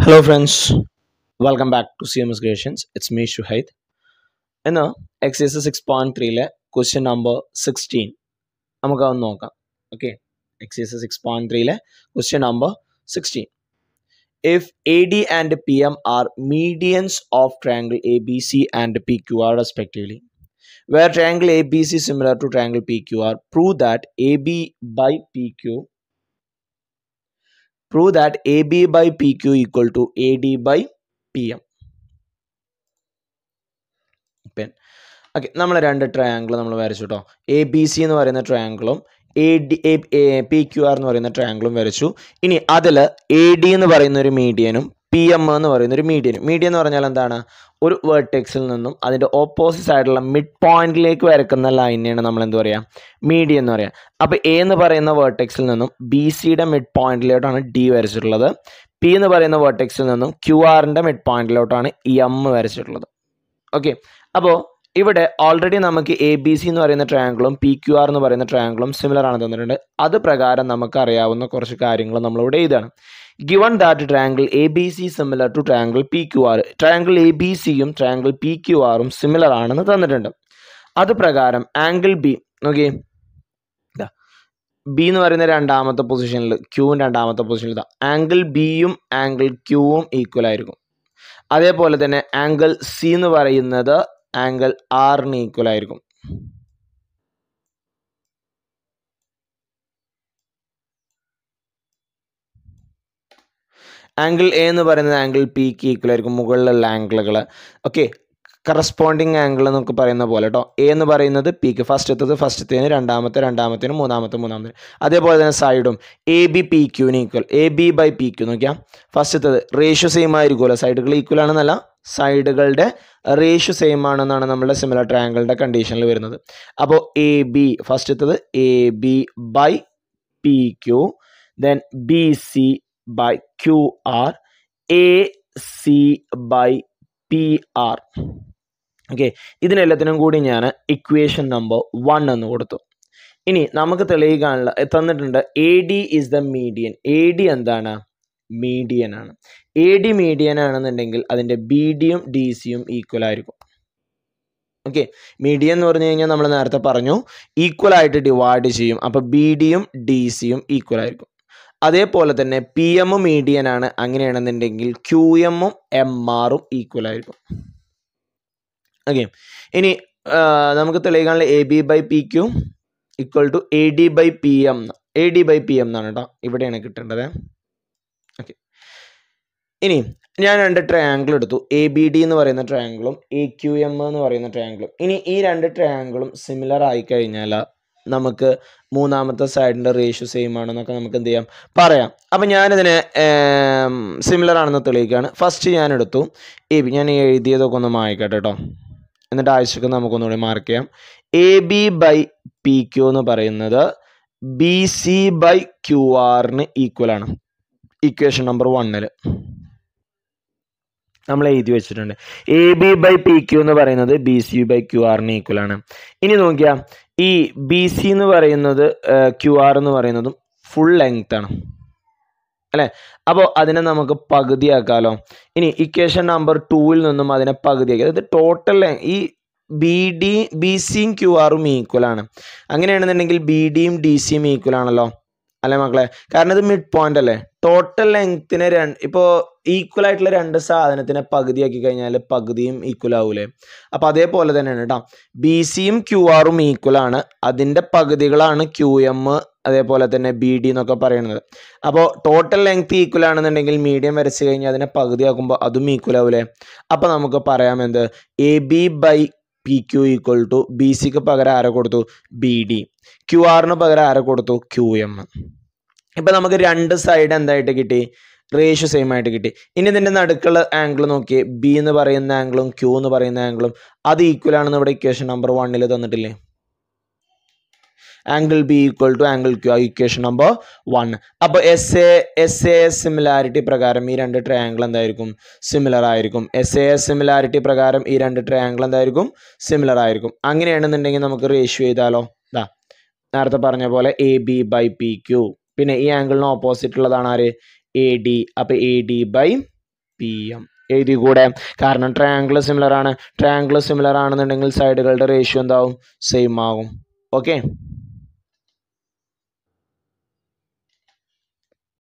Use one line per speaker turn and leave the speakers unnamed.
Hello friends, welcome back to CMS Creations. It's me, Shuhait. In the XSS 6.3, question number 16. Okay, XSS 6.3, question number 16. If AD and PM are medians of triangle ABC and PQR respectively, where triangle ABC is similar to triangle PQR, prove that AB by PQ Prove that AB by PQ equal to AD by PM. Pen okay നമ്മൾ രണ്ട് triangle നമ്മൾ വരച്ചു കേട്ടോ A B C എന്ന് പറയുന്ന ട്രയാങ്കിളും A D A P Q R എന്ന് പറയുന്ന ട്രയാങ്കിളും വരച്ചു ഇനി അതിൽ എ ഡി എന്ന് പറയുന്ന ഒരു മീഡിയനും പി എം എന്ന് പറയുന്ന ഒരു മീഡിയൻ മീഡിയ എന്ന് പറഞ്ഞാൽ എന്താണ് ഒരു വേർട്ടെക്സിൽ നിന്നും അതിൻ്റെ ഓപ്പോസിറ്റ് ആയിട്ടുള്ള മിഡ് പോയിന്റിലേക്ക് വരക്കുന്ന ലൈനിനെയാണ് നമ്മൾ എന്ത് പറയുക മീഡിയ എന്ന് പറയുക അപ്പോൾ എ എന്ന് പറയുന്ന വേർട്ടെക്സിൽ നിന്നും ബി സിയുടെ മിഡ് പോയിന്റിലോട്ടാണ് ഡി വരച്ചിട്ടുള്ളത് പി എന്ന് പറയുന്ന വേർട്ടെക്സിൽ നിന്നും ക്യു ആറിൻ്റെ മിഡ് പോയിന്റിലോട്ടാണ് എം വരച്ചിട്ടുള്ളത് ഓക്കെ അപ്പോൾ ഇവിടെ ഓൾറെഡി നമുക്ക് എ ബി സി എന്ന് പറയുന്ന ട്രയാങ്കിളും പി ക്യു ആർ എന്ന് പറയുന്ന ട്രയാങ്കിളും സിമിലർ ആണ് തന്നിട്ടുണ്ട് അത് പ്രകാരം നമുക്ക് അറിയാവുന്ന കുറച്ച് കാര്യങ്ങൾ നമ്മളിവിടെ ഇതാണ് given that triangle A B C similar to triangle P Q R triangle A B സിയും ട്രയാങ്കിൾ പി ക്യു ആറും സിമിലർ ആണെന്ന് തന്നിട്ടുണ്ട് അത് പ്രകാരം ആംഗിൾ ബി നോക്കി ബി എന്ന് പറയുന്ന രണ്ടാമത്തെ പൊസിഷനിൽ ക്യൂവും രണ്ടാമത്തെ പൊസിഷനിൽ ആംഗിൾ ബിയും ആംഗിൾ ക്യൂവും ഈക്വൽ ആയിരിക്കും അതേപോലെ തന്നെ ആംഗിൾ സി എന്ന് പറയുന്നത് ആംഗിൾ ആറിന് ഈക്വൽ ആയിരിക്കും ആംഗിൾ എ എന്ന് പറയുന്നത് ആംഗിൾ പിക്ക് ഈക്വൽ ആയിരിക്കും മുകളിലുള്ള ആംഗിളുകൾ ഓക്കെ കറസ്പോണ്ടിങ് ആംഗിൾ എന്നൊക്കെ പറയുന്ന പോലെ കേട്ടോ എ എന്ന് പറയുന്നത് പിക്ക് ഫസ്റ്റ് ഫസ്റ്റത്തേന് രണ്ടാമത്തെ രണ്ടാമത്തേന് മൂന്നാമത്തെ മൂന്നാമത്തെ അതേപോലെ തന്നെ സൈഡും എ ബി പി ക്യൂന് equal A B by P Q നോക്കിയാൽ എത്തത് റേഷ്യോ സെയിം ആയിരിക്കുമല്ലോ സൈഡുകൾ ഈക്വൽ ആണെന്നല്ല സൈഡുകളുടെ റേഷ്യോ സെയിം ആണെന്നാണ് നമ്മുടെ സിമിലർ ട്രയാങ്കിളിൻ്റെ കണ്ടീഷനിൽ വരുന്നത് അപ്പോൾ എ ബി എത്തത് A B by P Q then B C by QR, AC by PR. Okay ഇതിനെല്ലാത്തിനും കൂടി ഞാൻ ഇക്വേഷൻ നമ്പർ വൺ എന്ന് കൊടുത്തു ഇനി നമുക്ക് തെളിയിക്കാനുള്ള തന്നിട്ടുണ്ട് A D is the median A D എന്താണ് മീഡിയൻ ആണ് എ ഡി മീഡിയൻ ആണെന്നുണ്ടെങ്കിൽ അതിൻ്റെ ബി ഡിയും ഡി സിയും ഈക്വൽ ആയിരിക്കും ഓക്കെ മീഡിയൻ എന്ന് പറഞ്ഞു കഴിഞ്ഞാൽ നമ്മൾ നേരത്തെ പറഞ്ഞു ഈക്വൽ ആയിട്ട് ഡിവൈഡ് ചെയ്യും അപ്പോൾ ബി ഡിയും ഡി സിയും ഈക്വൽ ആയിരിക്കും അതേപോലെ തന്നെ പി എം മീഡിയൻ ആണ് അങ്ങനെയാണെന്നുണ്ടെങ്കിൽ ക്യു എമ്മും എം ആറും ഈക്വൽ ആയിരിക്കും ഓക്കെ ഇനി നമുക്ക് തെളിയിക്കാനുള്ള A B by P Q equal to A D by P M A D by P M എന്നാണ് കേട്ടോ ഇവിടെയാണ് കിട്ടേണ്ടത് ഓക്കെ ഇനി ഞാൻ രണ്ട് ട്രയാങ്കിൾ എടുത്തു എ ബി ഡി എന്ന് പറയുന്ന ട്രയാങ്കിളും എ ക്യു എം എന്ന് പറയുന്ന ട്രയാങ്കിളും ഇനി ഈ രണ്ട് ട്രയാങ്കിളും സിമിലർ ആയി കഴിഞ്ഞാൽ നമുക്ക് മൂന്നാമത്തെ സൈഡിൻ്റെ റേഷ്യോ സെയിം ആണെന്നൊക്കെ നമുക്ക് എന്ത് ചെയ്യാം പറയാം അപ്പോൾ ഞാനിതിനെ സിമിലർ ആണെന്ന് തെളിയിക്കുകയാണ് ഫസ്റ്റ് ഞാൻ എടുത്തു എ ബി ഞാൻ എഴുതിയതൊക്കെ ഒന്ന് മായിക്കട്ടെ കേട്ടോ എന്നിട്ട് ആവശ്യമൊക്കെ നമുക്കൊന്നുകൂടി മാർക്ക് ചെയ്യാം A B by P Q എന്ന് പറയുന്നത് ബി സി ബൈ ക്യു ആറിന് ഈക്വൽ ആണ് ഇക്വേഷൻ നമ്പർ വണ്ണിൽ നമ്മൾ എഴുതി വെച്ചിട്ടുണ്ട് A B by P Q എന്ന് പറയുന്നത് ബി സി ബൈ ക്യു ആറിന് ഈക്വൽ ആണ് ഇനി നോക്കിയാൽ ഈ ബി സി എന്ന് പറയുന്നത് ക്യു ആർ എന്ന് പറയുന്നതും ഫുൾ ലെങ്ത് ആണ് അല്ലേ അപ്പോൾ അതിനെ നമുക്ക് പകുതിയാക്കാലോ ഇനി ഇക്വേഷൻ നമ്പർ ടൂവിൽ നിന്നും അതിനെ പകുതിയാക്കി അതായത് ടോട്ടൽ ഈ ബി ഡി ബി സിയും ക്യു ആറും ആണ് അങ്ങനെയാണെന്നുണ്ടെങ്കിൽ ബി ഡിയും ഡി സിയും ഈക്വൽ ആണല്ലോ അല്ലേ മക്കളെ കാരണം ഇത് മിഡ് പോയിന്റ് അല്ലേ ടോട്ടൽ ലെങ്ത്തിനെ രണ്ട് ഇപ്പോൾ ഈക്വൽ ആയിട്ടുള്ള രണ്ട് സാധനത്തിനെ പകുതിയാക്കി കഴിഞ്ഞാൽ പകുതിയും ഈക്വൽ ആവൂലേ അപ്പോൾ അതേപോലെ തന്നെയാണ് കേട്ടോ ബി സിയും ക്യു ആറും ഈക്വൽ ആണ് അതിൻ്റെ പകുതികളാണ് ക്യു എം അതേപോലെ തന്നെ ബി ഡി എന്നൊക്കെ പറയുന്നത് അപ്പോൾ ടോട്ടൽ ലെങ്ത് ഈക്വൽ ആണെന്നുണ്ടെങ്കിൽ മീഡിയം വരച്ച് കഴിഞ്ഞാൽ അതിനെ പകുതിയാക്കുമ്പോൾ അതും ഈക്വൽ ആവൂലേ അപ്പോൾ നമുക്ക് പറയാം എന്ത് A B by P Q equal to B സിക്ക് പകരം ആരെ കൊടുത്തു ബി ഡി ക്യു ആറിന് പകരം ആരെ കൊടുത്തു ക്യു എം ഇപ്പം നമുക്ക് രണ്ട് സൈഡ് എന്തായിട്ട് കിട്ടി റേഷ്യോ സെയിം ആയിട്ട് കിട്ടി ഇനി ഇതിൻ്റെ നടുക്കുള്ള ആംഗിൾ നോക്കിയേ ബി എന്ന് പറയുന്ന ആംഗിളും ക്യൂ എന്ന് പറയുന്ന ആംഗിളും അത് ഈക്വൽ ആണെന്ന് ഇവിടെ ഇക്വേഷൻ നമ്പർ വണ്ണിൽ തന്നിട്ടില്ലേ angle B equal to angle Q equation number one അപ്പോൾ S A S A similarity പ്രകാരം ഈ രണ്ട് ട്രയാംഗിൾ എന്തായിരിക്കും സിമിലർ ആയിരിക്കും എസ് എ സിമിലാരിറ്റി പ്രകാരം ഈ രണ്ട് ട്രയാംഗിൾ എന്തായിരിക്കും സിമിലർ ആയിരിക്കും അങ്ങനെയാണെന്നുണ്ടെങ്കിൽ നമുക്ക് റേഷ്യോ ചെയ്താലോ ഇതാ നേരത്തെ പറഞ്ഞ പോലെ A B by P Q പിന്നെ ഈ ആംഗിളിന് ഓപ്പോസിറ്റ് ഉള്ളതാണ് ആര് എ ഡി അപ്പോൾ A D by P M എഴുതി കൂടെ കാരണം ട്രയാങ്കിൾ സിമിലർ ആണ് ട്രയാങ്കിൾ സിമിലർ ആണെന്നുണ്ടെങ്കിൽ സൈഡുകളുടെ റേഷ്യോ എന്താവും സെയിം ആകും ഓക്കെ